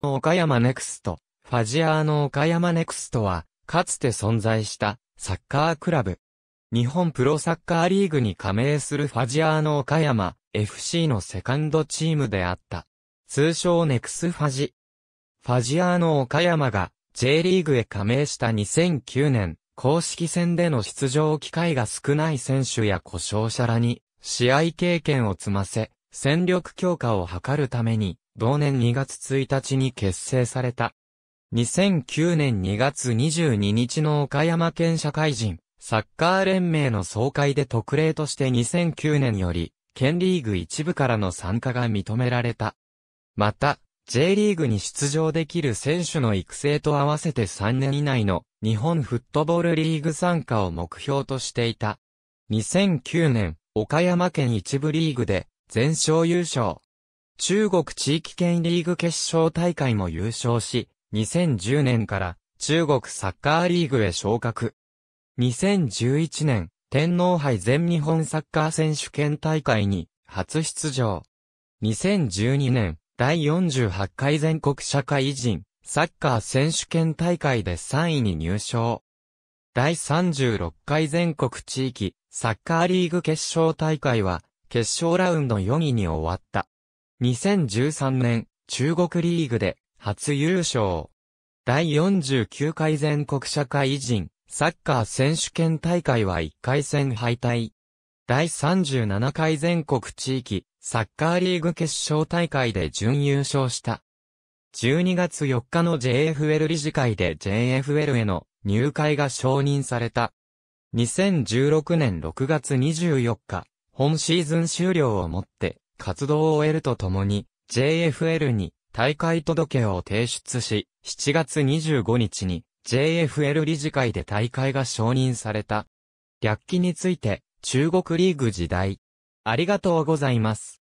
岡山ネクスト、ファジアーノ岡山ネクストは、かつて存在したサッカークラブ。日本プロサッカーリーグに加盟するファジアーノ岡山 FC のセカンドチームであった。通称ネクスファジ。ファジアーノ岡山が J リーグへ加盟した2009年、公式戦での出場機会が少ない選手や故障者らに、試合経験を積ませ、戦力強化を図るために、同年2月1日に結成された。2009年2月22日の岡山県社会人、サッカー連盟の総会で特例として2009年より、県リーグ一部からの参加が認められた。また、J リーグに出場できる選手の育成と合わせて3年以内の日本フットボールリーグ参加を目標としていた。2009年、岡山県一部リーグで全勝優勝。中国地域圏リーグ決勝大会も優勝し、2010年から中国サッカーリーグへ昇格。2011年、天皇杯全日本サッカー選手権大会に初出場。2012年、第48回全国社会人サッカー選手権大会で3位に入賞。第36回全国地域サッカーリーグ決勝大会は決勝ラウンド4位に終わった。2013年、中国リーグで、初優勝。第49回全国社会人、サッカー選手権大会は1回戦敗退。第37回全国地域、サッカーリーグ決勝大会で準優勝した。12月4日の JFL 理事会で JFL への入会が承認された。2016年6月24日、本シーズン終了をもって、活動を終えるとともに、JFL に大会届を提出し、7月25日に JFL 理事会で大会が承認された。略記について、中国リーグ時代。ありがとうございます。